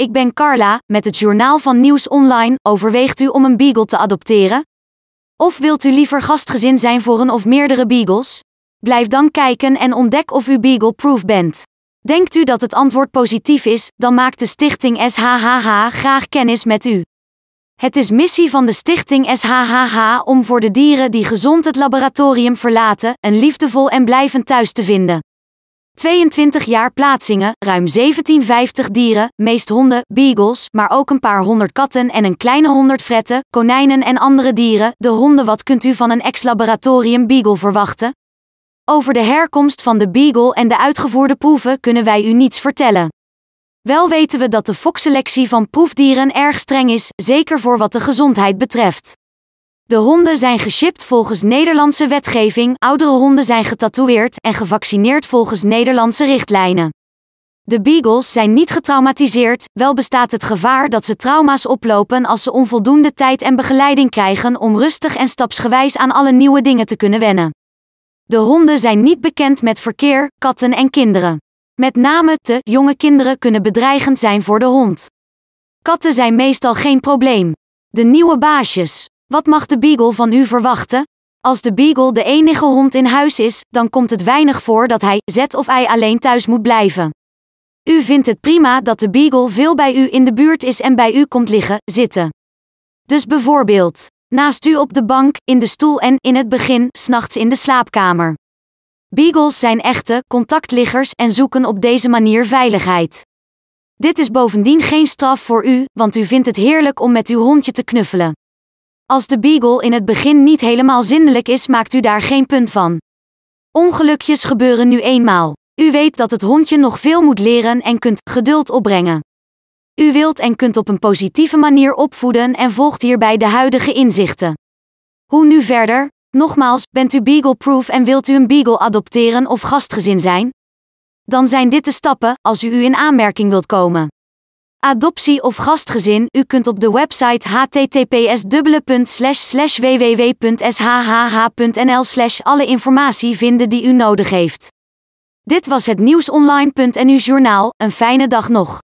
Ik ben Carla, met het journaal van Nieuws Online. Overweegt u om een beagle te adopteren? Of wilt u liever gastgezin zijn voor een of meerdere beagles? Blijf dan kijken en ontdek of u beagle-proof bent. Denkt u dat het antwoord positief is, dan maakt de stichting SHHH graag kennis met u. Het is missie van de stichting SHHH om voor de dieren die gezond het laboratorium verlaten, een liefdevol en blijvend thuis te vinden. 22 jaar plaatsingen, ruim 1750 dieren, meest honden, beagles, maar ook een paar honderd katten en een kleine honderd fretten, konijnen en andere dieren. De honden wat kunt u van een ex-laboratorium beagle verwachten? Over de herkomst van de beagle en de uitgevoerde proeven kunnen wij u niets vertellen. Wel weten we dat de fokselectie van proefdieren erg streng is, zeker voor wat de gezondheid betreft. De honden zijn geshipped volgens Nederlandse wetgeving, oudere honden zijn getatoeëerd en gevaccineerd volgens Nederlandse richtlijnen. De beagles zijn niet getraumatiseerd, wel bestaat het gevaar dat ze trauma's oplopen als ze onvoldoende tijd en begeleiding krijgen om rustig en stapsgewijs aan alle nieuwe dingen te kunnen wennen. De honden zijn niet bekend met verkeer, katten en kinderen. Met name te jonge kinderen kunnen bedreigend zijn voor de hond. Katten zijn meestal geen probleem. De nieuwe baasjes, wat mag de beagle van u verwachten? Als de beagle de enige hond in huis is, dan komt het weinig voor dat hij, zet of ei alleen thuis moet blijven. U vindt het prima dat de beagle veel bij u in de buurt is en bij u komt liggen, zitten. Dus bijvoorbeeld, naast u op de bank, in de stoel en, in het begin, s'nachts in de slaapkamer. Beagles zijn echte contactliggers en zoeken op deze manier veiligheid. Dit is bovendien geen straf voor u, want u vindt het heerlijk om met uw hondje te knuffelen. Als de Beagle in het begin niet helemaal zindelijk is, maakt u daar geen punt van. Ongelukjes gebeuren nu eenmaal. U weet dat het hondje nog veel moet leren en kunt geduld opbrengen. U wilt en kunt op een positieve manier opvoeden en volgt hierbij de huidige inzichten. Hoe nu verder? Nogmaals, bent u beagle-proof en wilt u een beagle adopteren of gastgezin zijn? Dan zijn dit de stappen als u in aanmerking wilt komen adoptie of gastgezin. U kunt op de website https://www.shhh.nl alle informatie vinden die u nodig heeft. Dit was het uw journaal. Een fijne dag nog.